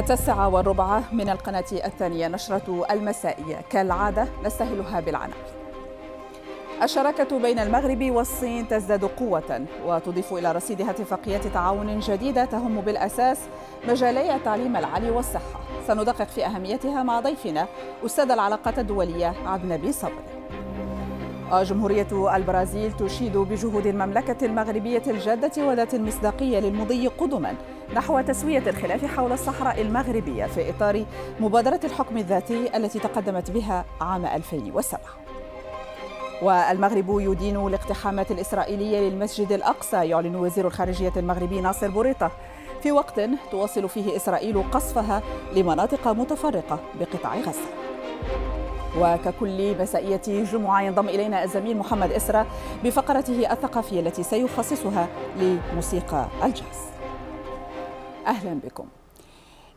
التاسعة والربع من القناة الثانية نشرة المسائية كالعادة نستهلها بالعناوين الشراكة بين المغرب والصين تزداد قوة وتضيف إلى رصيدها اتفاقيات تعاون جديدة تهم بالأساس مجالي التعليم العالي والصحة سندقق في أهميتها مع ضيفنا أستاذ العلاقات الدولية عبد النبي صبري جمهورية البرازيل تشيد بجهود المملكة المغربية الجادة وذات المصداقية للمضي قدما نحو تسوية الخلاف حول الصحراء المغربية في إطار مبادرة الحكم الذاتي التي تقدمت بها عام 2007 والمغرب يدين الاقتحامات الإسرائيلية للمسجد الأقصى يعلن وزير الخارجية المغربي ناصر بوريطة في وقت تواصل فيه إسرائيل قصفها لمناطق متفرقة بقطاع غزة وككل مسائية جمعة ينضم إلينا الزميل محمد إسرا بفقرته الثقافية التي سيخصصها لموسيقى الجاز أهلا بكم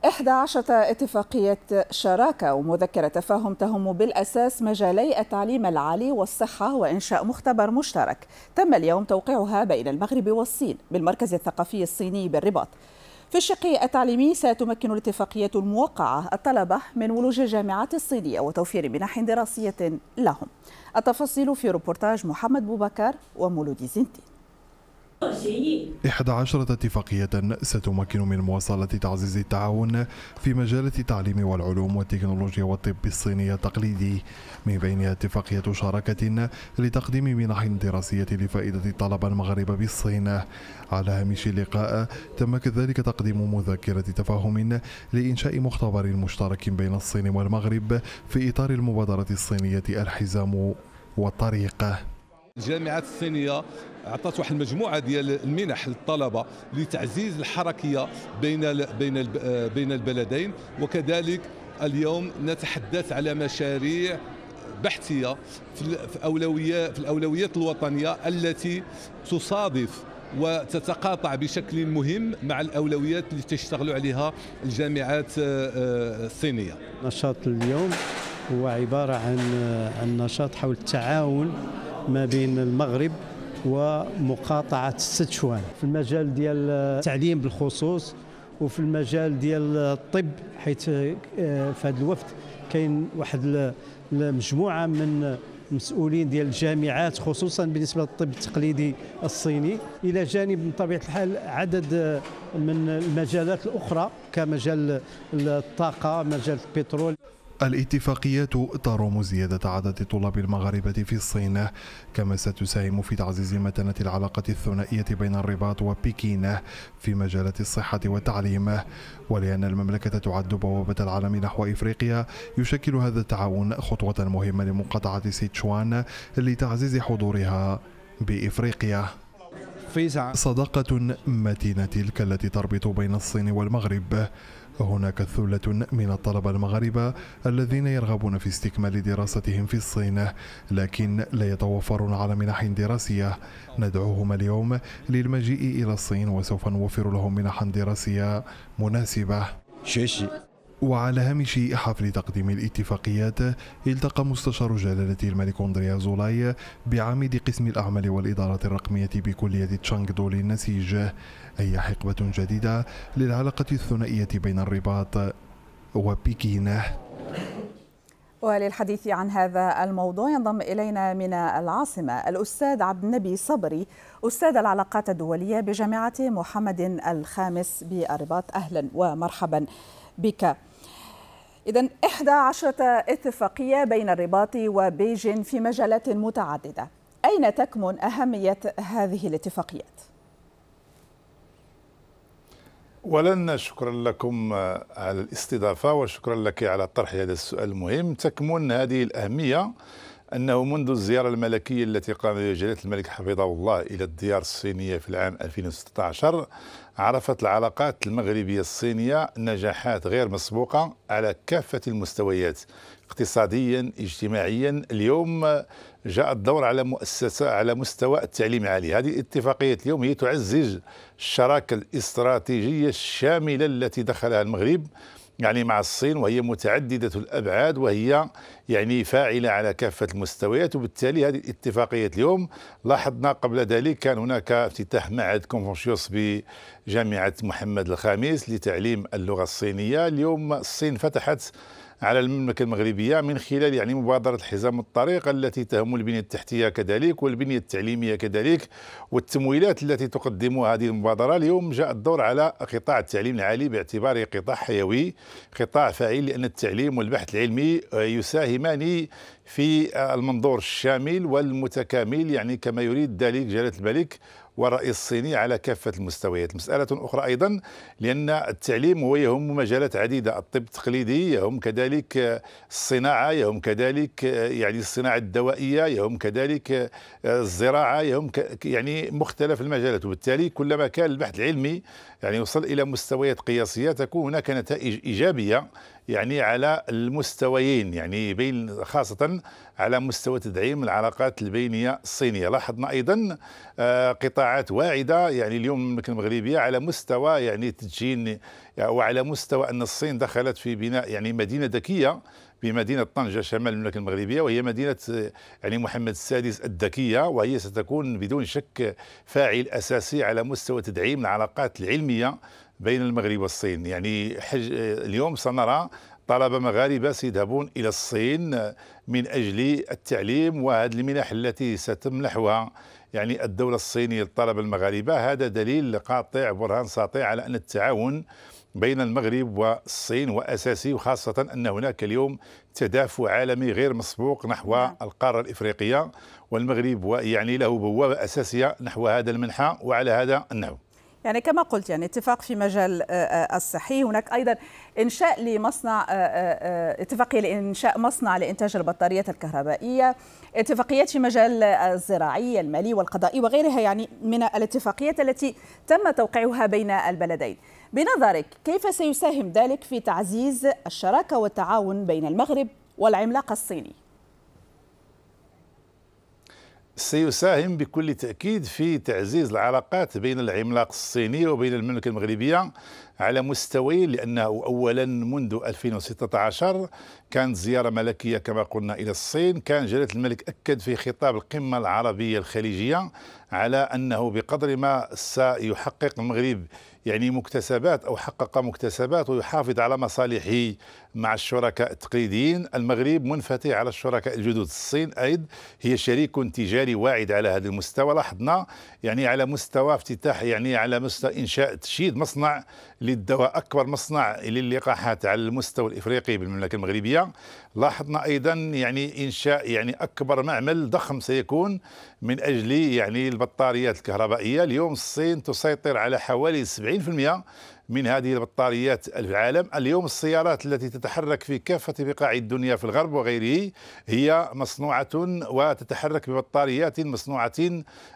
إحدى عشرة اتفاقية شراكة ومذكرة تفاهم تهم بالأساس مجالي التعليم العالي والصحة وإنشاء مختبر مشترك تم اليوم توقيعها بين المغرب والصين بالمركز الثقافي الصيني بالرباط في الشق التعليمي ستمكن الاتفاقية الموقعة الطلبة من ولوج الجامعات الصينية وتوفير منح دراسية لهم التفاصيل في روبورتاج محمد بوبكر ومولودي زنتين إحدى عشرة اتفاقية ستمكن من مواصلة تعزيز التعاون في مجال التعليم والعلوم والتكنولوجيا والطب الصيني التقليدي من بينها اتفاقية شراكة لتقديم منح دراسية لفائدة الطلبة المغاربة بالصين على هامش اللقاء تم كذلك تقديم مذكرة تفاهم لإنشاء مختبر مشترك بين الصين والمغرب في إطار المبادرة الصينية الحزام والطريقة الجامعات الصينيه عطات واحد المجموعه ديال المنح للطلبه لتعزيز الحركيه بين بين آه، بين البلدين وكذلك اليوم نتحدث على مشاريع بحثيه في الاولويات في الاولويات الوطنيه التي تصادف وتتقاطع بشكل مهم مع الاولويات اللي تشتغل عليها الجامعات آه، آه، الصينيه. نشاط اليوم هو عباره عن النشاط حول التعاون ما بين المغرب ومقاطعه ستشوان في المجال ديال التعليم بالخصوص وفي المجال ديال الطب حيث آه، في هذا الوفد كاين واحد المجموعه من مسؤولين ديال الجامعات خصوصا بالنسبه للطب التقليدي الصيني الى جانب من طبيعه الحال عدد آه، من المجالات الاخرى كمجال الطاقه مجال البترول الاتفاقيات تروم زيادة عدد طلاب المغاربة في الصين كما ستساهم في تعزيز متانة العلاقة الثنائية بين الرباط وبكين في مجالات الصحة والتعليم ولأن المملكة تعد بوابة العالم نحو إفريقيا يشكل هذا التعاون خطوة مهمة لمقاطعة سيتشوان لتعزيز حضورها بإفريقيا صداقة متينة تلك التي تربط بين الصين والمغرب وهناك ثلة من الطلبة المغاربة الذين يرغبون في استكمال دراستهم في الصين لكن لا يتوفرون على منح دراسية ندعوهم اليوم للمجيء إلى الصين وسوف نوفر لهم منحا دراسية مناسبة وعلى هامش حفل تقديم الاتفاقيات التقى مستشار جلالة الملك أندريا زولاي بعميد قسم الأعمال والإدارة الرقمية بكلية تشانغدو للنسيج أي حقبة جديدة للعلاقة الثنائية بين الرباط وبكين وللحديث عن هذا الموضوع ينضم إلينا من العاصمة الأستاذ عبد النبي صبري أستاذ العلاقات الدولية بجامعة محمد الخامس بالرباط أهلا ومرحبا بك إذا إحدى عشرة اتفاقية بين الرباط وبيجين في مجالات متعددة أين تكمن أهمية هذه الاتفاقيات؟ اولا شكرا لكم على الاستضافه وشكرا لك على طرح هذا السؤال المهم تكمن هذه الاهميه أنه منذ الزيارة الملكية التي قام بها جلالة الملك حفظه الله إلى الديار الصينية في العام 2016 عرفت العلاقات المغربية الصينية نجاحات غير مسبوقة على كافة المستويات اقتصاديا اجتماعيا اليوم جاء الدور على مؤسسة على مستوى التعليم العالي هذه الاتفاقية اليوم هي تعزز الشراكة الاستراتيجية الشاملة التي دخلها المغرب يعني مع الصين وهي متعددة الأبعاد وهي يعني فاعلة على كافة المستويات وبالتالي هذه الاتفاقية اليوم لاحظنا قبل ذلك كان هناك افتتاح معهد كونفوشيوس بجامعة محمد الخامس لتعليم اللغة الصينية اليوم الصين فتحت على المملكة المغربية من خلال يعني مبادرة حزام الطريق التي تهم البنية التحتية كذلك والبنية التعليمية كذلك والتمويلات التي تقدمها هذه المبادرة اليوم جاء الدور على قطاع التعليم العالي باعتباره قطاع حيوي قطاع فاعل لأن التعليم والبحث العلمي يساهمان في المنظور الشامل والمتكامل يعني كما يريد ذلك جلالة الملك والرأي الصيني على كافة المستويات مسألة أخرى أيضا لأن التعليم هو يهم مجالات عديدة الطب التقليدي يهم كذلك الصناعة يهم كذلك يعني الصناعة الدوائية يهم كذلك آه، الزراعة يهم يعني مختلف المجالات وبالتالي كلما كان البحث العلمي يعني وصل إلى مستويات قياسية تكون هناك نتائج إيجابية يعني على المستويين يعني بين خاصة على مستوى تدعيم العلاقات البينية الصينية لاحظنا أيضا آه، قطاعات واعدة يعني اليوم المملكة المغربية على مستوى يعني تدشين وعلى مستوى أن الصين دخلت في بناء يعني مدينة ذكية بمدينة طنجة شمال المملكة المغربية وهي مدينة يعني محمد السادس الذكية وهي ستكون بدون شك فاعل أساسي على مستوى تدعيم العلاقات العلمية بين المغرب والصين يعني حج اليوم سنرى طلبة مغاربة سيذهبون إلى الصين من أجل التعليم وهذه المنح التي ستمنحها يعني الدولة الصينية للطلبة المغاربة هذا دليل قاطع برهان ساطع على أن التعاون بين المغرب والصين واساسي وخاصه ان هناك اليوم تدافع عالمي غير مسبوق نحو نعم. القاره الافريقيه والمغرب يعني له بوابه اساسيه نحو هذا المنحى وعلى هذا النحو يعني كما قلت يعني اتفاق في مجال آه، آه، الصحي هناك أيضا إنشاء لمصنع آه، اتفاقية لإنشاء مصنع لإنتاج البطاريات الكهربائية اتفاقيات في مجال الزراعي المالي والقضائي وغيرها يعني من الاتفاقيات التي تم توقيعها بين البلدين بنظرك كيف سيساهم ذلك في تعزيز الشراكة والتعاون بين المغرب والعملاق الصيني؟ سيساهم بكل تأكيد في تعزيز العلاقات بين العملاق الصيني وبين المملكة المغربية على مستويين لأنه أولا منذ 2016 كانت زيارة ملكية كما قلنا إلى الصين كان جلالة الملك أكد في خطاب القمة العربية الخليجية على أنه بقدر ما سيحقق المغرب يعني مكتسبات أو حقق مكتسبات ويحافظ على مصالحه مع الشركاء التقليديين المغرب منفتح على الشركاء الجدد الصين أيضا هي شريك تجاري واعد على هذا المستوى لاحظنا يعني على مستوى افتتاح يعني على مستوى إنشاء تشييد مصنع للدواء أكبر مصنع للقاحات على المستوى الإفريقي بالمملكة المغربية لاحظنا أيضا يعني إنشاء يعني أكبر معمل ضخم سيكون من اجل يعني البطاريات الكهربائيه اليوم الصين تسيطر على حوالي 70% من هذه البطاريات في العالم اليوم السيارات التي تتحرك في كافة بقاع الدنيا في الغرب وغيره هي مصنوعة وتتحرك ببطاريات مصنوعة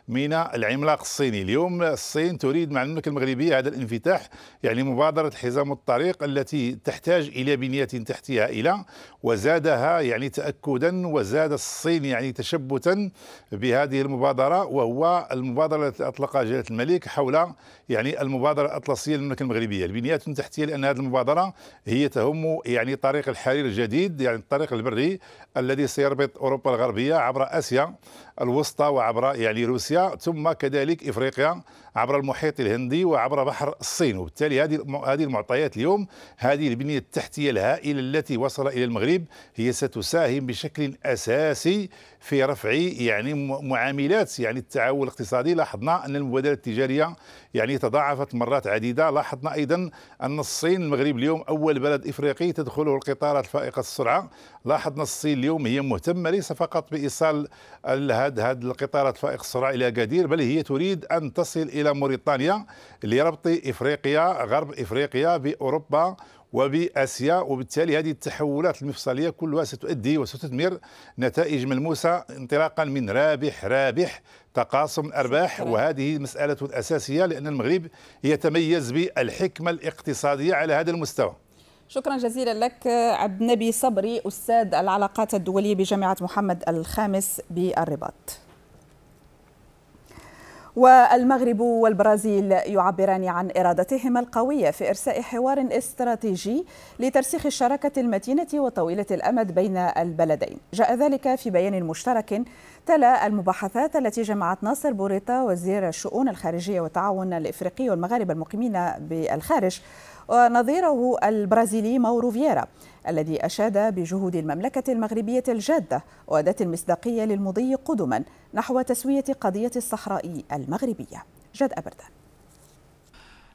من العملاق الصيني اليوم الصين تريد مع المملكة المغربية هذا الانفتاح يعني مبادرة حزام الطريق التي تحتاج إلى بنية تحتية هائلة وزادها يعني تأكدا وزاد الصين يعني تشبتا بهذه هذه المبادرة وهو المبادرة التي أطلقها جلالة الملك حول يعني المبادرة الأطلسية للمملكة المغربية البنية تحتية لأن هذه المبادرة هي تهم يعني طريق الحرير الجديد يعني الطريق البري الذي سيربط أوروبا الغربية عبر آسيا الوسطى وعبر يعني روسيا ثم كذلك افريقيا عبر المحيط الهندي وعبر بحر الصين وبالتالي هذه هذه المعطيات اليوم هذه البنيه التحتيه الهائله التي وصل الى المغرب هي ستساهم بشكل اساسي في رفع يعني معاملات يعني التعاون الاقتصادي لاحظنا ان المبادله التجاريه يعني تضاعفت مرات عديده لاحظنا ايضا ان الصين المغرب اليوم اول بلد افريقي تدخله القطارات فائقه السرعه لاحظنا الصين اليوم هي مهتمه ليس فقط بايصال هذه القطارات الفائق السرعه الى اكادير بل هي تريد ان تصل الى موريتانيا لربط افريقيا غرب افريقيا باوروبا وباسيا وبالتالي هذه التحولات المفصليه كلها ستؤدي وستثمر نتائج ملموسه انطلاقا من رابح رابح تقاسم الارباح وهذه مساله اساسيه لان المغرب يتميز بالحكمه الاقتصاديه على هذا المستوى شكرا جزيلا لك عبد النبي صبري استاذ العلاقات الدوليه بجامعه محمد الخامس بالرباط والمغرب والبرازيل يعبران عن إرادتهما القوية في إرساء حوار استراتيجي لترسيخ الشراكة المتينة وطويلة الأمد بين البلدين جاء ذلك في بيان مشترك تلا المباحثات التي جمعت ناصر بوريتا وزير الشؤون الخارجية والتعاون الإفريقي والمغاربة المقيمين بالخارج ونظيره البرازيلي مورو فييرا الذي أشاد بجهود المملكة المغربية الجادة وأداة المصداقية للمضي قدما نحو تسوية قضية الصحراء المغربية جاد أبردان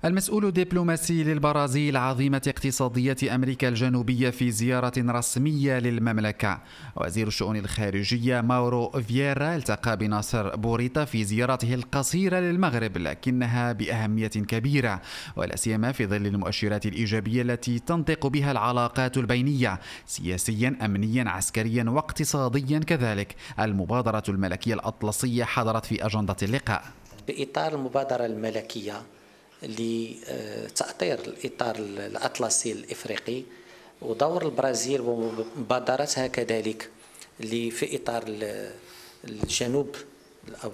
المسؤول الدبلوماسي للبرازيل عظيمة اقتصادية أمريكا الجنوبية في زيارة رسمية للمملكة وزير الشؤون الخارجية ماورو فييرا التقى بناصر بوريتا في زيارته القصيرة للمغرب لكنها بأهمية كبيرة ولا سيما في ظل المؤشرات الإيجابية التي تنطق بها العلاقات البينية سياسيا أمنيا عسكريا واقتصاديا كذلك المبادرة الملكية الأطلسية حضرت في أجندة اللقاء بإطار المبادرة الملكية لتأطير الإطار الأطلسي الإفريقي ودور البرازيل ومبادرتها كذلك في إطار الجنوب أو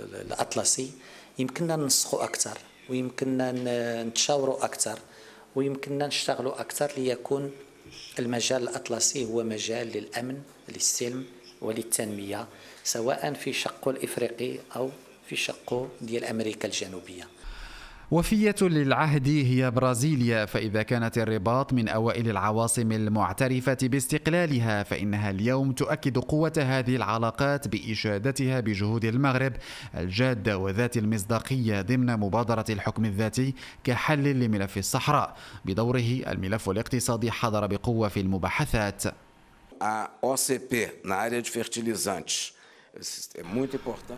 الأطلسي يمكننا ننسقوا أكثر ويمكننا نتشاوروا أكثر ويمكننا نشتغلوا أكثر ليكون المجال الأطلسي هو مجال للأمن للسلم وللتنمية سواء في شقه الإفريقي أو في شقه ديال أمريكا الجنوبية وفية للعهد هي برازيليا فإذا كانت الرباط من أوائل العواصم المعترفة باستقلالها فإنها اليوم تؤكد قوة هذه العلاقات بإشادتها بجهود المغرب الجادة وذات المصداقية ضمن مبادرة الحكم الذاتي كحل لملف الصحراء بدوره الملف الاقتصادي حضر بقوة في المباحثات. OCP na área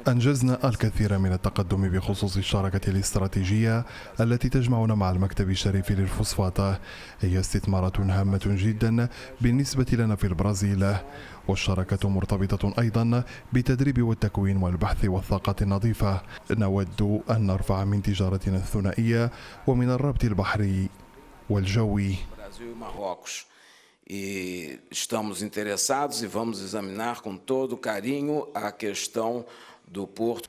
أنجزنا الكثير من التقدم بخصوص الشراكة الاستراتيجية التي تجمعنا مع المكتب الشريف للفوسفاتة هي استثمارات هامة جدا بالنسبة لنا في البرازيل والشراكة مرتبطة أيضا بتدريب والتكوين والبحث والطاقة النظيفة نود أن نرفع من تجارتنا الثنائية ومن الربط البحري والجوي e estamos interessados e vamos examinar com todo carinho a questão do porto.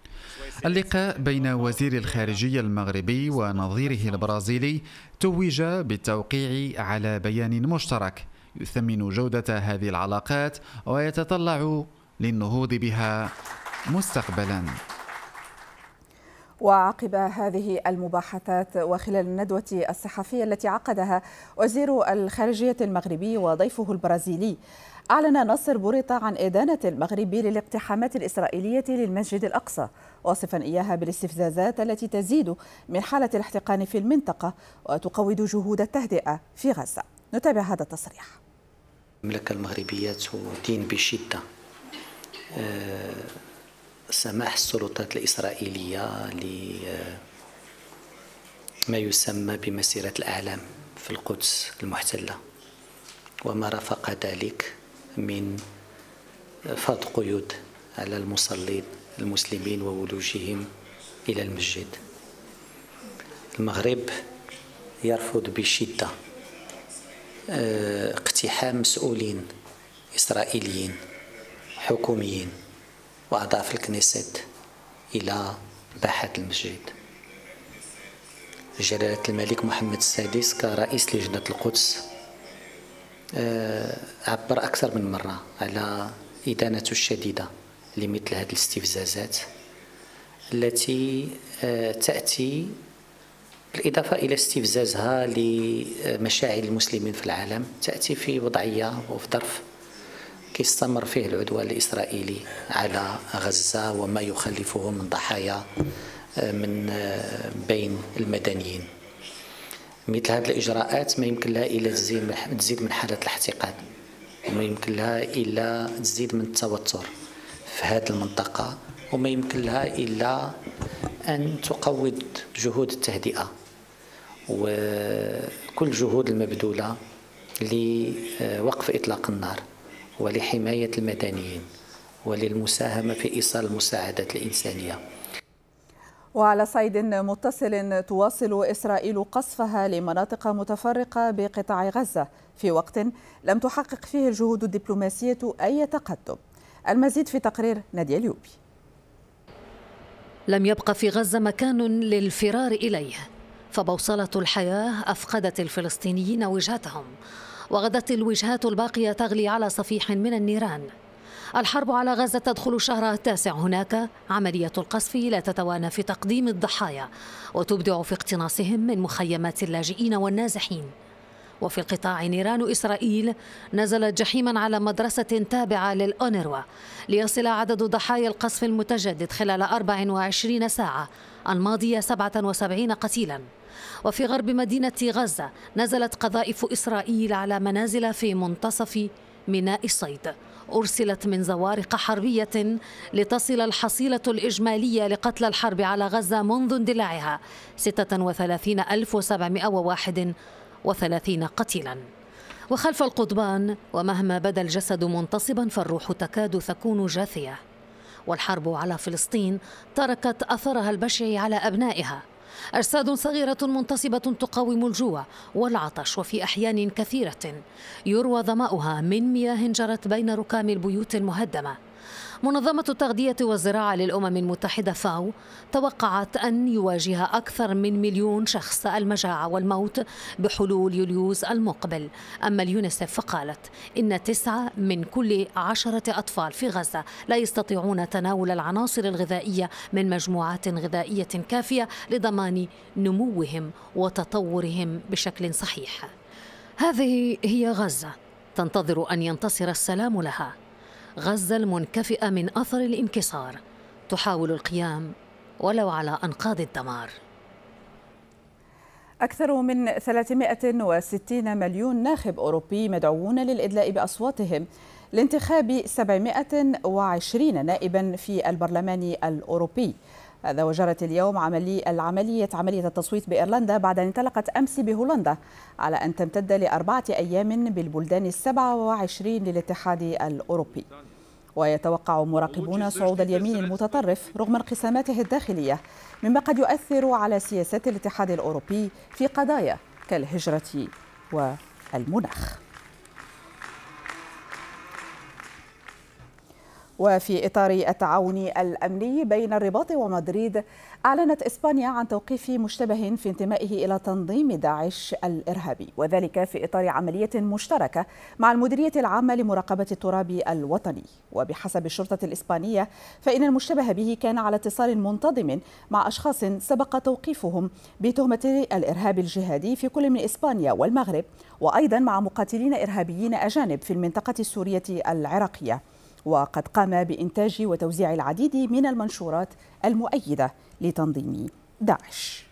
اللقاء بين وزير الخارجية المغربي ونظيره البرازيلي توج بالتوقيع على بيان مشترك يثمن جودة هذه العلاقات ويتطلع للنهوض بها مستقبلاً وعقب هذه المباحثات وخلال الندوة الصحفية التي عقدها وزير الخارجية المغربي وضيفه البرازيلي أعلن ناصر بوريطة عن إدانة المغرب للاقتحامات الإسرائيلية للمسجد الأقصى واصفا إياها بالاستفزازات التي تزيد من حالة الاحتقان في المنطقة وتقود جهود التهدئة في غزة نتابع هذا التصريح المملكة المغربية تدين بشدة آه، سماح السلطات الإسرائيلية لما يسمى بمسيرة الأعلام في القدس المحتلة وما رافق ذلك من فرض قيود على المصلين المسلمين وولوجهم إلى المسجد المغرب يرفض بشدة آه، اقتحام مسؤولين إسرائيليين حكوميين وأعضاء في الكنيسة إلى باحة المسجد جلالة الملك محمد السادس كرئيس لجنة القدس آه، عبر أكثر من مرة على إدانته الشديدة لمثل هذه الاستفزازات التي آه، تأتي بالإضافة إلى استفزازها لمشاعر المسلمين في العالم تأتي في وضعية وفي ظرف كيستمر فيه العدوان الإسرائيلي على غزة وما يخلفه من ضحايا آه، من آه، بين المدنيين مثل هذه الإجراءات ما يمكن لها إلا تزيد من حالة الاحتقان وما يمكن لها إلا تزيد من التوتر في هذه المنطقة وما يمكن لها إلا أن تقود جهود التهدئة وكل جهود المبذولة لوقف إطلاق النار ولحماية المدنيين وللمساهمة في إيصال المساعدات الإنسانية وعلى صيد متصل تواصل إسرائيل قصفها لمناطق متفرقة بقطاع غزة في وقت لم تحقق فيه الجهود الدبلوماسية أي تقدم المزيد في تقرير نادية اليوبي لم يبقى في غزة مكان للفرار إليه فبوصلة الحياة أفقدت الفلسطينيين وجهتهم وغدت الوجهات الباقية تغلي على صفيح من النيران الحرب على غزة تدخل شهرها التاسع هناك عملية القصف لا تتوانى في تقديم الضحايا وتبدع في اقتناصهم من مخيمات اللاجئين والنازحين وفي القطاع نيران إسرائيل نزلت جحيما على مدرسة تابعة للأونروا ليصل عدد ضحايا القصف المتجدد خلال 24 ساعة الماضية 77 قتيلاً وفي غرب مدينة غزة نزلت قذائف إسرائيل على منازل في منتصف ميناء الصيد أرسلت من زوارق حربية لتصل الحصيلة الإجمالية لقتل الحرب على غزة منذ اندلاعها 36731 قتيلاً وخلف القضبان ومهما بدا الجسد منتصبا فالروح تكاد تكون جاثيه والحرب على فلسطين تركت اثرها البشع على ابنائها أجساد صغيرة منتصبة تقاوم الجوع والعطش وفي أحيان كثيرة يروى ظمأها من مياه جرت بين ركام البيوت المهدمة منظمة التغذية والزراعة للأمم المتحدة فاو توقعت أن يواجه أكثر من مليون شخص المجاعة والموت بحلول يوليوز المقبل أما اليونيسف فقالت إن تسعة من كل عشرة أطفال في غزة لا يستطيعون تناول العناصر الغذائية من مجموعات غذائية كافية لضمان نموهم وتطورهم بشكل صحيح هذه هي غزة تنتظر أن ينتصر السلام لها غزة المنكفئة من أثر الانكسار تحاول القيام ولو على أنقاض الدمار أكثر من 360 مليون ناخب أوروبي مدعوون للإدلاء بأصواتهم لانتخاب 720 نائبا في البرلمان الأوروبي هذا وجرت اليوم عملي العملية عملية التصويت بإيرلندا بعد أن انطلقت أمس بهولندا على أن تمتد لأربعة أيام بالبلدان السبعة وعشرين للاتحاد الأوروبي ويتوقع مراقبون صعود اليمين المتطرف رغم انقساماته الداخلية مما قد يؤثر على سياسات الاتحاد الأوروبي في قضايا كالهجرة والمناخ وفي إطار التعاون الأمني بين الرباط ومدريد أعلنت إسبانيا عن توقيف مشتبه في انتمائه إلى تنظيم داعش الإرهابي وذلك في إطار عملية مشتركة مع المديرية العامة لمراقبة التراب الوطني وبحسب الشرطة الإسبانية فإن المشتبه به كان على اتصال منتظم مع أشخاص سبق توقيفهم بتهمة الإرهاب الجهادي في كل من إسبانيا والمغرب وأيضا مع مقاتلين إرهابيين أجانب في المنطقة السورية العراقية وقد قام بإنتاج وتوزيع العديد من المنشورات المؤيدة لتنظيم داعش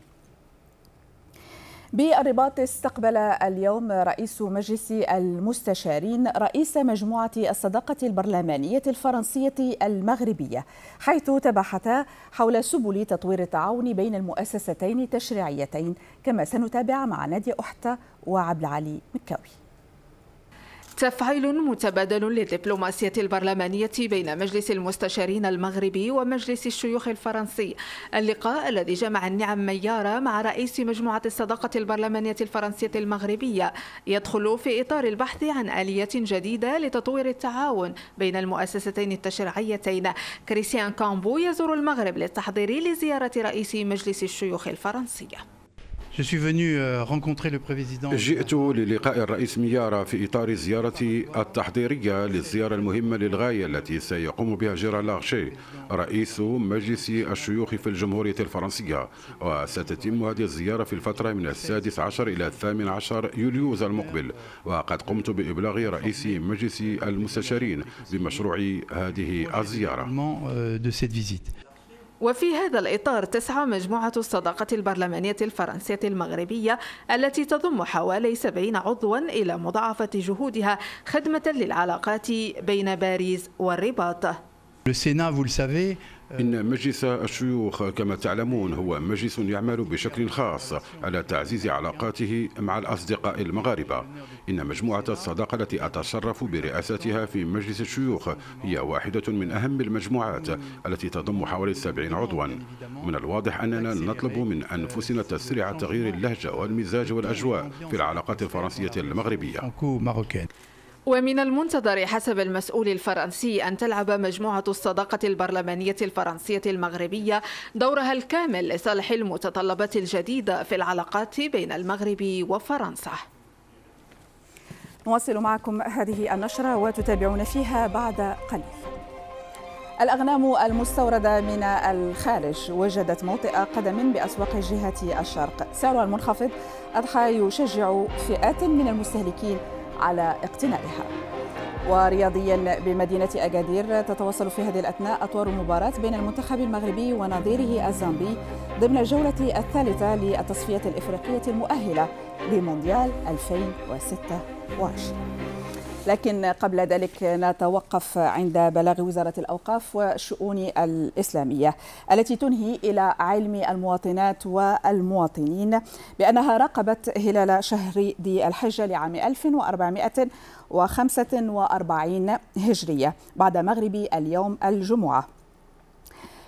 بالرباط استقبل اليوم رئيس مجلس المستشارين رئيس مجموعة الصداقة البرلمانية الفرنسية المغربية حيث تباحثا حول سبل تطوير التعاون بين المؤسستين التشريعيتين كما سنتابع مع نادية أحتى وعبد العلي مكاوي تفعيل متبادل للدبلوماسية البرلمانية بين مجلس المستشارين المغربي ومجلس الشيوخ الفرنسي اللقاء الذي جمع النعم ميارة مع رئيس مجموعة الصداقة البرلمانية الفرنسية المغربية يدخل في إطار البحث عن آليات جديدة لتطوير التعاون بين المؤسستين التشريعيتين كريستيان كامبو يزور المغرب للتحضير لزيارة رئيس مجلس الشيوخ الفرنسية Euh, جئت للقاء الرئيس ميارا في إطار زيارة التحضيرية للزيارة المهمة للغاية التي سيقوم بها جيرال لارشي رئيس مجلس الشيوخ في الجمهورية الفرنسية وستتم هذه الزيارة في الفترة من السادس عشر إلى الثامن عشر يوليوز المقبل وقد قمت بإبلاغ رئيس مجلس المستشارين بمشروع هذه الزيارة وفي هذا الإطار تسعى مجموعة الصداقة البرلمانية الفرنسية المغربية التي تضم حوالي 70 عضوا إلى مضاعفة جهودها خدمة للعلاقات بين باريس والرباط. Le Sénat, vous le savez, إن مجلس الشيوخ كما تعلمون هو مجلس يعمل بشكل خاص على تعزيز علاقاته مع الأصدقاء المغاربة إن مجموعة الصداقة التي أتشرف برئاستها في مجلس الشيوخ هي واحدة من أهم المجموعات التي تضم حوالي 70 عضوا من الواضح أننا نطلب من أنفسنا تسريع تغيير اللهجة والمزاج والأجواء في العلاقات الفرنسية المغربية ومن المنتظر حسب المسؤول الفرنسي أن تلعب مجموعة الصداقة البرلمانية الفرنسية المغربية دورها الكامل لصالح المتطلبات الجديدة في العلاقات بين المغرب وفرنسا نواصل معكم هذه النشرة وتتابعون فيها بعد قليل الأغنام المستوردة من الخارج وجدت موطئ قدم بأسواق جهة الشرق سعرها المنخفض أضحى يشجع فئات من المستهلكين على اقتنائها ورياضيا بمدينة أكادير تتواصل في هذه الأثناء أطوار مباراة بين المنتخب المغربي ونظيره الزامبي ضمن الجولة الثالثة للتصفية الإفريقية المؤهلة لمونديال 2026 لكن قبل ذلك نتوقف عند بلاغ وزارة الأوقاف والشؤون الإسلامية التي تنهي إلى علم المواطنات والمواطنين بأنها راقبت هلال شهر ذي الحجة لعام 1445 هجرية بعد مغرب اليوم الجمعة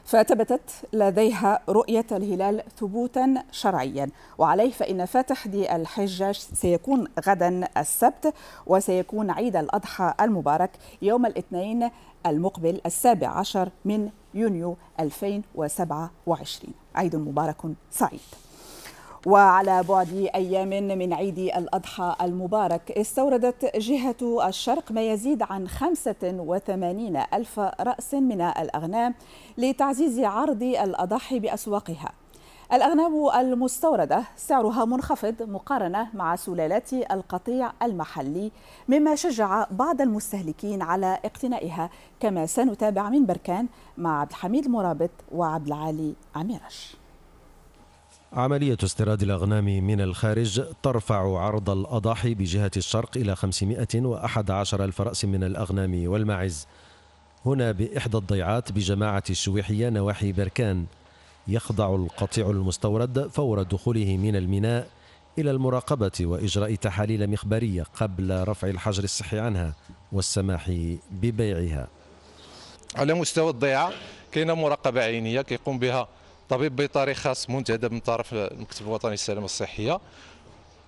فثبتت لديها رؤية الهلال ثبوتا شرعيا وعليه فإن فاتح دي الحجة سيكون غدا السبت وسيكون عيد الأضحى المبارك يوم الاثنين المقبل السابع عشر من يونيو 2027 عيد مبارك سعيد وعلى بعد أيام من عيد الأضحى المبارك استوردت جهة الشرق ما يزيد عن 85 ألف رأس من الأغنام لتعزيز عرض الأضاحي بأسواقها الأغنام المستوردة سعرها منخفض مقارنة مع سلالات القطيع المحلي مما شجع بعض المستهلكين على اقتنائها كما سنتابع من بركان مع عبد الحميد مرابط وعبد العالي عميرش عملية استيراد الأغنام من الخارج ترفع عرض الأضاحي بجهة الشرق إلى 511 ألف رأس من الأغنام والماعز هنا بإحدى الضيعات بجماعة الشويحية نواحي بركان يخضع القطيع المستورد فور دخوله من الميناء إلى المراقبة وإجراء تحاليل مخبرية قبل رفع الحجر الصحي عنها والسماح ببيعها على مستوى الضيعة كاينه مراقبه عينيه كيقوم بها طبيب بيطري خاص منتدب من طرف المكتب الوطني للسلامه الصحيه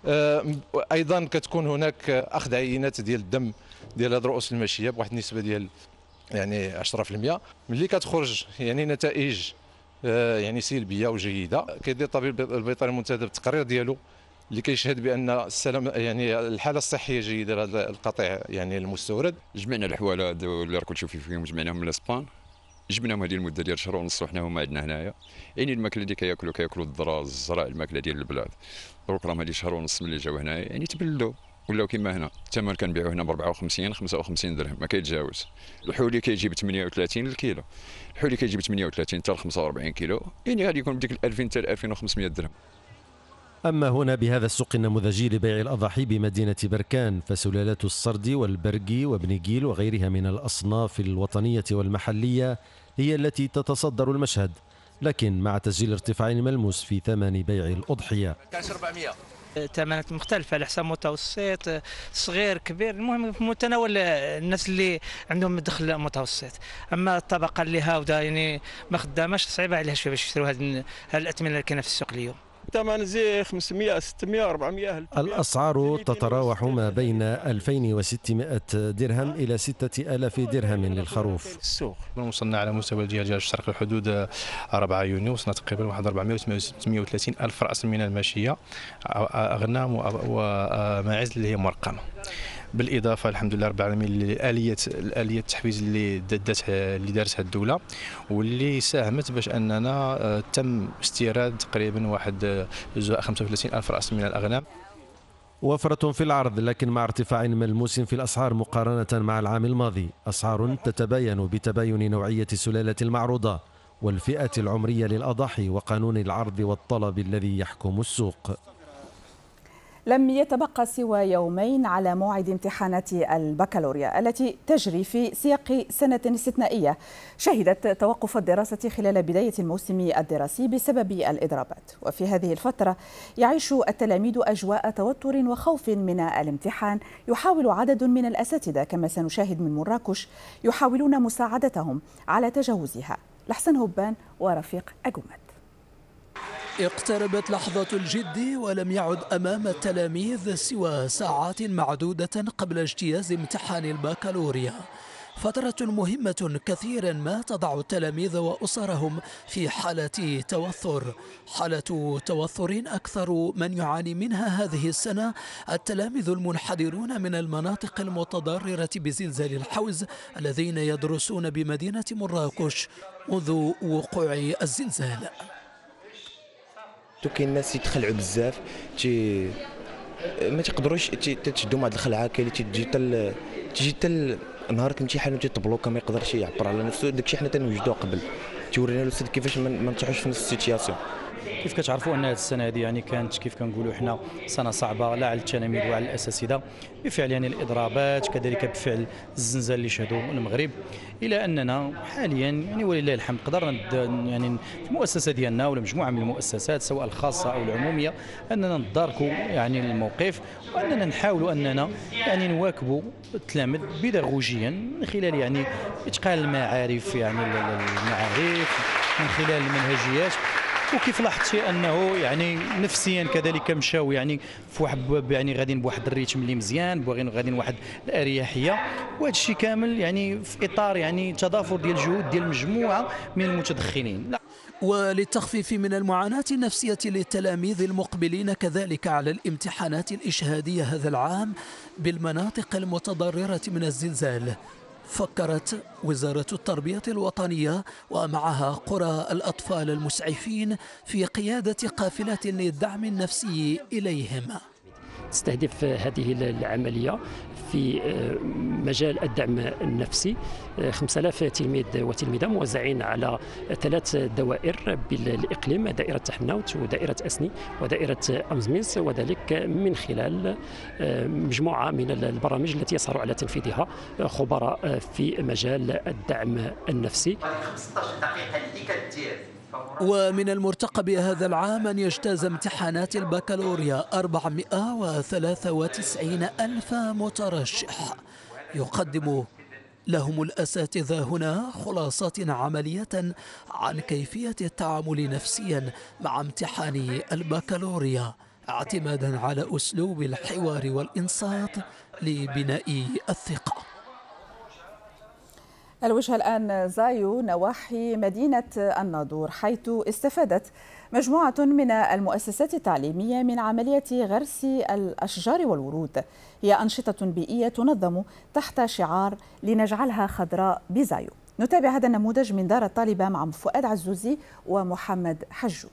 آه، ايضا كتكون هناك اخذ عينات ديال الدم ديال هاد رؤوس الماشيه بواحد النسبه ديال يعني 10% ملي كتخرج يعني نتائج آه، يعني سلبيه وجيده كيدير الطبيب البيطري المنتدب التقرير ديالو اللي كيشهد بان السلام يعني الحاله الصحيه جيده لهذا القطيع يعني المستورد جمعنا الاحوال اللي راكم تشوفوا فيهم جمعناهم من الاسبان جبناهم هذه المده ديال شهر ونص وحنا هما عندنا هنايا يعني الماكله اللي كياكلوا كياكلوا الذرة الزرع الماكله ديال البلاد دروك راهم هذه شهر ونص ملي جاو هنايا يعني تبلدوا ولاو كما هنا الثمن كنبيعوا هنا ب 54 55 درهم ما كيتجاوز الحولي كيجي ب 38 الكيلو الحولي كيجي ب 38 حتى ل 45 كيلو يعني غادي يكون بديك 2000 حتى 2500 درهم أما هنا بهذا السوق النموذجي لبيع الأضاحي بمدينة بركان فسلالات الصرد والبرقي وابن جيل وغيرها من الأصناف الوطنية والمحلية هي التي تتصدر المشهد لكن مع تسجيل ارتفاع ملموس في ثمن بيع الأضحية ثمنات مختلفة على حساب متوسط صغير كبير المهم في متناول الناس اللي عندهم دخل متوسط أما الطبقة اللي هاودة يعني ما خداماش صعيبة عليها شوية باش يشتروا هذه الأثمنة اللي كاينة في السوق اليوم ثمن زي 500 600 400 الأسعار تتراوح ما بين 2600 درهم آه. إلى 6000 درهم للخروف السوق وصلنا على مستوى الجهة الشرق الحدود 4 آه، يونيو وصلنا تقريبا واحد 438 ألف رأس من الماشية أغنام وماعز آه، اللي هي مرقمة بالاضافه الحمد لله رب العالمين لاليه الاليه التحفيز اللي داتها اللي دارتها الدوله واللي ساهمت باش اننا آه، تم استيراد تقريبا واحد 35 آه، الف راس من الاغنام وفرة في العرض لكن مع ارتفاع ملموس في الأسعار مقارنة مع العام الماضي أسعار تتباين بتباين نوعية السلالة المعروضة والفئة العمرية للأضاحي وقانون العرض والطلب الذي يحكم السوق لم يتبقى سوى يومين على موعد امتحانات البكالوريا التي تجري في سياق سنة استثنائية شهدت توقف الدراسة خلال بداية الموسم الدراسي بسبب الإضرابات وفي هذه الفترة يعيش التلاميذ أجواء توتر وخوف من الامتحان يحاول عدد من الأساتذة كما سنشاهد من مراكش يحاولون مساعدتهم على تجاوزها لحسن هبان ورفيق أجومات اقتربت لحظة الجد ولم يعد أمام التلاميذ سوى ساعات معدودة قبل اجتياز امتحان البكالوريا فترة مهمة كثيرا ما تضع التلاميذ وأسرهم في حالة توتر حالة توتر أكثر من يعاني منها هذه السنة التلاميذ المنحدرون من المناطق المتضررة بزلزال الحوز الذين يدرسون بمدينة مراكش منذ وقوع الزلزال تو كاين الناس يتخلعوا بزاف تي ما تيقدروش مع هاد الخلعه كاين اللي تجي حتى تجي حتى نهار الامتحان تيتبلوكا ما يقدرش يعبر على نفسه داكشي حنا تنوجدوه قبل تيورينا الاستاذ كيفاش ما نطيحوش في نفس السيتياسيون كيف كتعرفوا ان هذه السنه هذه يعني كانت كيف كنقولوا حنا سنه صعبه لا على التلاميذ وعلى الاساتذه بفعل يعني الاضرابات كذلك بفعل الزلزال اللي شهدوا المغرب الى اننا حاليا يعني ولله الحمد قدرنا يعني في المؤسسه ديالنا ولا مجموعه من المؤسسات سواء الخاصه او العموميه اننا نتداركوا يعني الموقف واننا نحاولوا اننا يعني نواكبوا التلامذ بيداغوجيا من خلال يعني اتقان المعارف يعني المعارف من خلال المنهجيات وكيف لاحظتي انه يعني نفسيا كذلك مشاو يعني في واحد يعني غاديين بواحد الريتم اللي مزيان غاديين واحد الاريحيه وهذا الشيء كامل يعني في اطار يعني تضافر ديال الجهود ديال مجموعه من المتدخنين لا. وللتخفيف من المعاناة النفسية للتلاميذ المقبلين كذلك على الامتحانات الإشهادية هذا العام بالمناطق المتضررة من الزلزال فكرت وزارة التربية الوطنية ومعها قرى الأطفال المسعفين في قيادة قافلة للدعم النفسي إليهم تستهدف هذه العملية في آه، مجال الدعم النفسي 5000 آه، تلميذ وتلميذه موزعين على ثلاث دوائر بالإقليم دائرة تحناوت ودائرة أسني ودائرة أمزميس وذلك من خلال آه، مجموعة من البرامج التي يسهر على تنفيذها خبراء في مجال الدعم النفسي 15 دقيقة اللي كدير ومن المرتقب هذا العام أن يجتاز امتحانات البكالوريا 493 ألف مترشح يقدم لهم الأساتذة هنا خلاصات عملية عن كيفية التعامل نفسيا مع امتحان البكالوريا اعتمادا على أسلوب الحوار والإنصات لبناء الثقة الوجهة الآن زايو نواحي مدينة الناظور حيث استفادت مجموعة من المؤسسات التعليمية من عملية غرس الأشجار والورود هي أنشطة بيئية تنظم تحت شعار لنجعلها خضراء بزايو نتابع هذا النموذج من دار الطالبة مع فؤاد عزوزي ومحمد حجو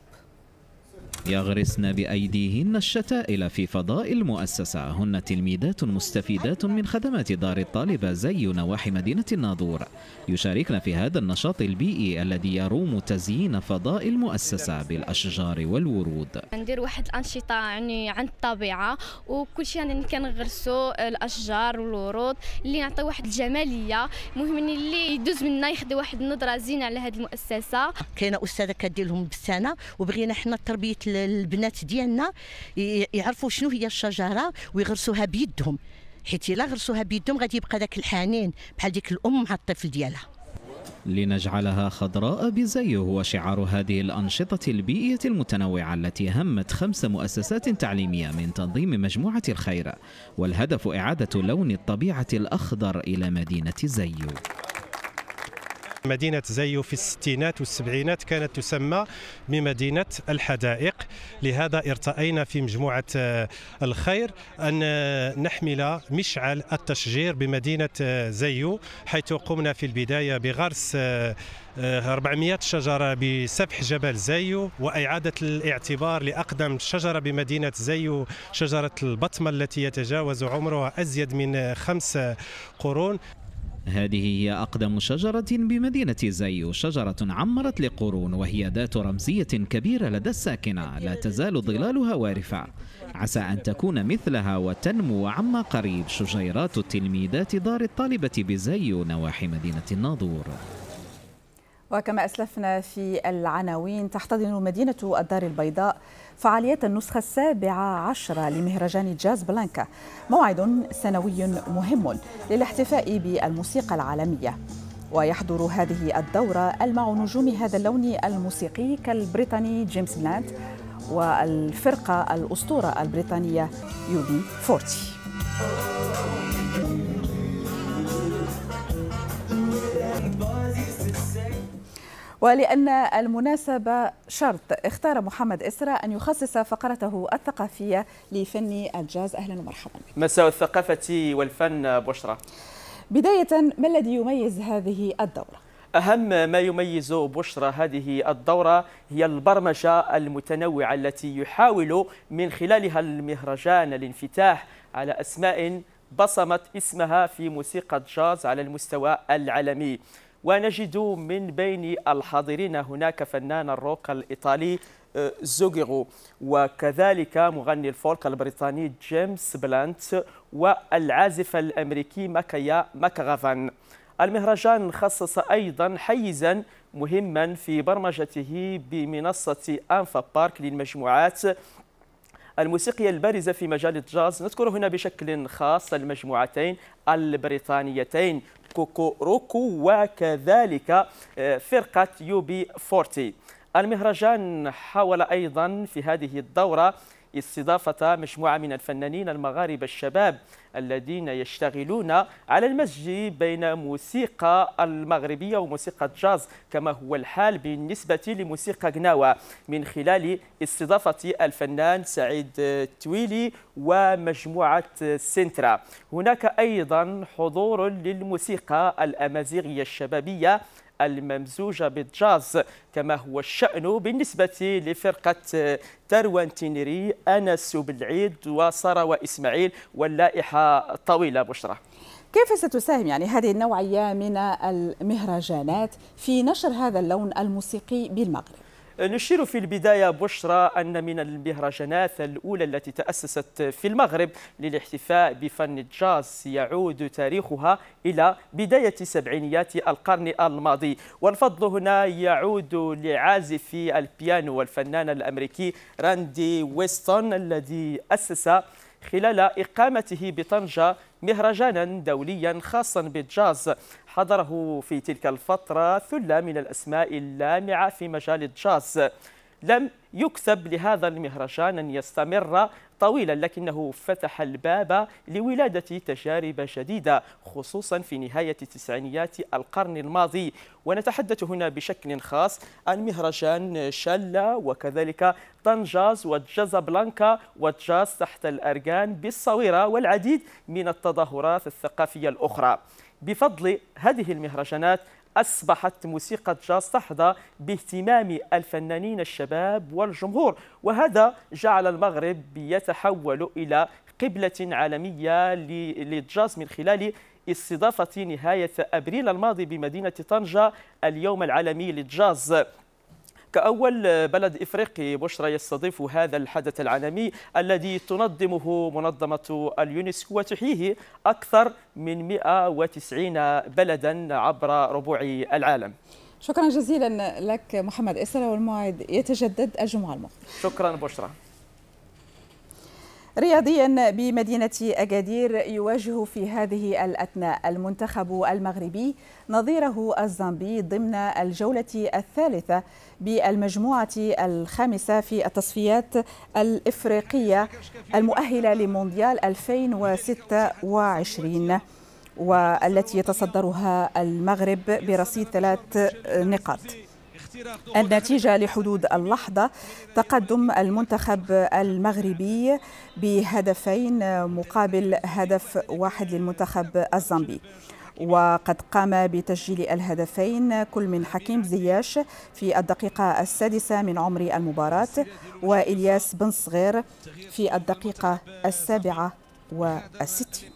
يغرسن بأيديهن الشتائل في فضاء المؤسسة هن تلميذات مستفيدات من خدمات دار الطالبة زي نواحي مدينة الناظور يشاركن في هذا النشاط البيئي الذي يروم تزيين فضاء المؤسسة بالأشجار والورود ندير واحد الأنشطة يعني عن الطبيعة وكل شيء يعني كنغرسوا الأشجار والورود اللي نعطي واحد الجمالية مهم اللي يدوز منا ياخذ واحد النظرة زينة على هذه المؤسسة كاينة أستاذة كدير لهم بالسنة وبغينا حنا تربية البنات ديالنا يعرفوا شنو هي الشجره ويغرسوها بيدهم حيت الا غرسوها بيدهم غادي يبقى ذاك الحنين بحال ديك الام مع الطفل ديالها لنجعلها خضراء بزي هو شعار هذه الأنشطة البيئية المتنوعة التي همت خمس مؤسسات تعليمية من تنظيم مجموعة الخير والهدف إعادة لون الطبيعة الأخضر إلى مدينة زيو مدينة زيو في الستينات والسبعينات كانت تسمى بمدينة الحدائق لهذا ارتأينا في مجموعة آه، الخير أن آه، نحمل مشعل التشجير بمدينة آه، زيو حيث قمنا في البداية بغرس 400 شجرة بسفح جبل زيو وإعادة الاعتبار لأقدم شجرة بمدينة زيو شجرة البطمة التي يتجاوز عمرها أزيد من خمس قرون هذه هي أقدم شجرة بمدينة زيو شجرة عمرت لقرون وهي ذات رمزية كبيرة لدى الساكنة لا تزال ظلالها وارفة عسى أن تكون مثلها وتنمو عما قريب شجيرات التلميذات دار الطالبة بزيو نواحي مدينة الناظور وكما أسلفنا في العناوين تحتضن مدينة الدار البيضاء فعاليات النسخة السابعة عشرة لمهرجان جاز بلانكا موعد سنوي مهم للاحتفاء بالموسيقى العالمية ويحضر هذه الدورة ألمع نجوم هذا اللون الموسيقي كالبريطاني جيمس بلانت والفرقة الأسطورة البريطانية يوبي فورتي ولأن المناسبة شرط اختار محمد إسرى أن يخصص فقرته الثقافية لفن الجاز أهلا ومرحبا مساء الثقافة والفن بشرى بداية ما الذي يميز هذه الدورة؟ أهم ما يميز بشرى هذه الدورة هي البرمجة المتنوعة التي يحاول من خلالها المهرجان الانفتاح على أسماء بصمت اسمها في موسيقى الجاز على المستوى العالمي ونجد من بين الحاضرين هناك فنان الروك الإيطالي آه، زوغيرو وكذلك مغني الفولك البريطاني جيمس بلانت والعازف الأمريكي ماكايا ماكغافان المهرجان خصص أيضا حيزا مهما في برمجته بمنصة أنفا بارك للمجموعات الموسيقية البارزة في مجال الجاز نذكر هنا بشكل خاص المجموعتين البريطانيتين كوكو روكو وكذلك آه، فرقة يوبي فورتي المهرجان حاول أيضا في هذه الدورة استضافة مجموعة من الفنانين المغاربة الشباب الذين يشتغلون على المزج بين موسيقى المغربية وموسيقى الجاز كما هو الحال بالنسبة لموسيقى غناوة من خلال استضافة الفنان سعيد التويلي ومجموعة سنترا هناك أيضا حضور للموسيقى الأمازيغية الشبابية الممزوجة بالجاز كما هو الشأن بالنسبة لفرقة آه، تروان تينيري أنس بالعيد وسارة وإسماعيل واللائحة طويلة بشرة كيف ستساهم يعني هذه النوعية من المهرجانات في نشر هذا اللون الموسيقي بالمغرب؟ نشير في البداية بشرى أن من المهرجانات الأولى التي تأسست في المغرب للاحتفاء بفن الجاز يعود تاريخها إلى بداية سبعينيات القرن الماضي والفضل هنا يعود لعازف البيانو والفنان الأمريكي راندي ويستون الذي أسس خلال إقامته بطنجة مهرجانا دوليا خاصا بالجاز حضره في تلك الفترة ثلة من الأسماء اللامعة في مجال الجاز لم يكسب لهذا المهرجان أن يستمر طويلا لكنه فتح الباب لولادة تجارب جديدة خصوصا في نهاية تسعينيات القرن الماضي ونتحدث هنا بشكل خاص عن مهرجان شلة وكذلك طنجاز وجازا بلانكا وجاز تحت الأرجان بالصويرة والعديد من التظاهرات الثقافية الأخرى بفضل هذه المهرجانات أصبحت موسيقى الجاز تحظى باهتمام الفنانين الشباب والجمهور وهذا جعل المغرب يتحول إلى قبلة عالمية للجاز من خلال استضافة نهاية أبريل الماضي بمدينة طنجة اليوم العالمي للجاز كأول بلد إفريقي بشرى يستضيف هذا الحدث العالمي الذي تنظمه منظمة اليونسكو وتحييه أكثر من 190 بلدا عبر ربوع العالم شكرا جزيلا لك محمد إسرى والموعد يتجدد الجمعة المقبلة شكرا بشرى رياضيا بمدينة أكادير يواجه في هذه الأثناء المنتخب المغربي نظيره الزامبي ضمن الجولة الثالثة بالمجموعة الخامسة في التصفيات الإفريقية المؤهلة لمونديال 2026 والتي يتصدرها المغرب برصيد ثلاث نقاط النتيجة لحدود اللحظة تقدم المنتخب المغربي بهدفين مقابل هدف واحد للمنتخب الزامبي وقد قام بتسجيل الهدفين كل من حكيم زياش في الدقيقة السادسة من عمر المباراة وإلياس بن صغير في الدقيقة السابعة والستين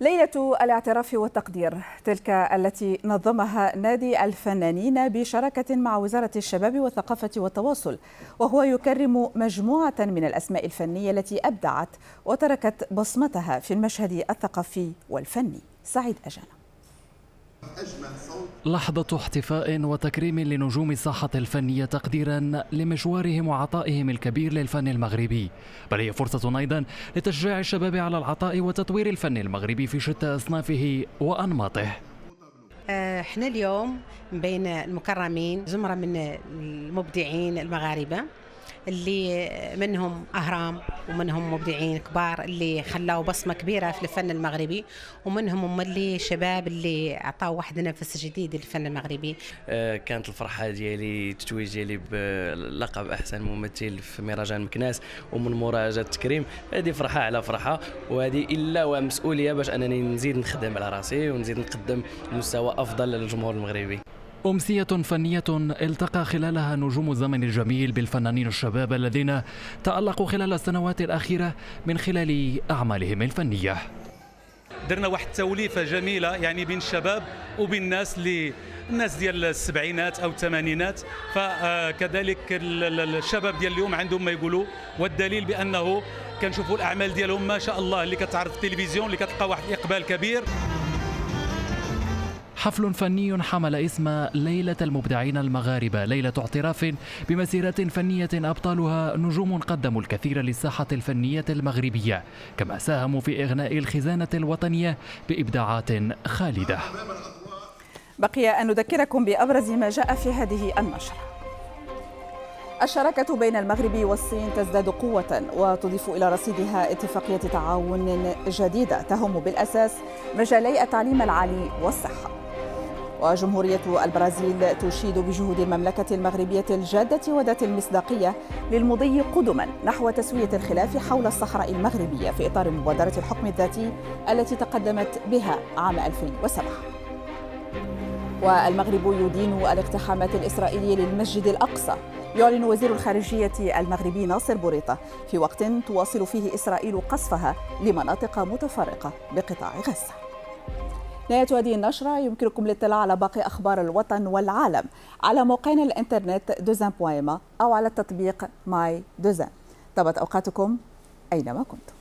ليلة الاعتراف والتقدير تلك التي نظمها نادي الفنانين بشراكة مع وزارة الشباب والثقافة والتواصل وهو يكرم مجموعة من الأسماء الفنية التي أبدعت وتركت بصمتها في المشهد الثقافي والفني سعيد أجانب لحظة احتفاء وتكريم لنجوم الساحة الفنية تقديرا لمشوارهم وعطائهم الكبير للفن المغربي بل هي فرصة أيضا لتشجيع الشباب على العطاء وتطوير الفن المغربي في شتى أصنافه وأنماطه آه، احنا اليوم بين المكرمين زمرة من المبدعين المغاربة اللي منهم اهرام ومنهم مبدعين كبار اللي خلاوا بصمه كبيره في الفن المغربي ومنهم هم اللي شباب اللي اعطاوا واحد نفس جديد للفن المغربي آه، كانت الفرحه ديالي التتويج ديالي بلقب احسن ممثل في مهرجان مكناس ومن مراجعة التكريم هذه فرحه على فرحه وهذه الا ومسؤوليه باش انني نزيد نخدم على راسي ونزيد نقدم مستوى افضل للجمهور المغربي أمسية فنية التقى خلالها نجوم الزمن الجميل بالفنانين الشباب الذين تألقوا خلال السنوات الأخيرة من خلال أعمالهم الفنية درنا واحد التوليفه جميله يعني بين الشباب وبين الناس اللي الناس ديال السبعينات او الثمانينات فكذلك الشباب ديال اليوم عندهم ما يقولوا والدليل بانه كنشوفوا الاعمال ديالهم ما شاء الله اللي كتعرض في التلفزيون اللي كتلقى واحد الاقبال كبير حفل فني حمل اسم ليلة المبدعين المغاربة ليلة اعتراف بمسيرة فنية أبطالها نجوم قدموا الكثير للساحة الفنية المغربية كما ساهموا في إغناء الخزانة الوطنية بإبداعات خالدة بقي أن نذكركم بأبرز ما جاء في هذه النشرة الشراكة بين المغرب والصين تزداد قوة وتضيف إلى رصيدها اتفاقية تعاون جديدة تهم بالأساس مجالي التعليم العالي والصحة وجمهورية البرازيل تشيد بجهود المملكة المغربية الجادة وذات المصداقية للمضي قدما نحو تسوية الخلاف حول الصحراء المغربية في إطار مبادرة الحكم الذاتي التي تقدمت بها عام 2007 والمغرب يدين الاقتحامات الإسرائيلية للمسجد الأقصى يعلن وزير الخارجية المغربي ناصر بوريطة في وقت تواصل فيه إسرائيل قصفها لمناطق متفرقة بقطاع غزة نهاية هذه النشرة يمكنكم الاطلاع على باقي أخبار الوطن والعالم على موقعنا الإنترنت دوزان بوايما أو على تطبيق ماي دوزان طابت أوقاتكم أينما كنتم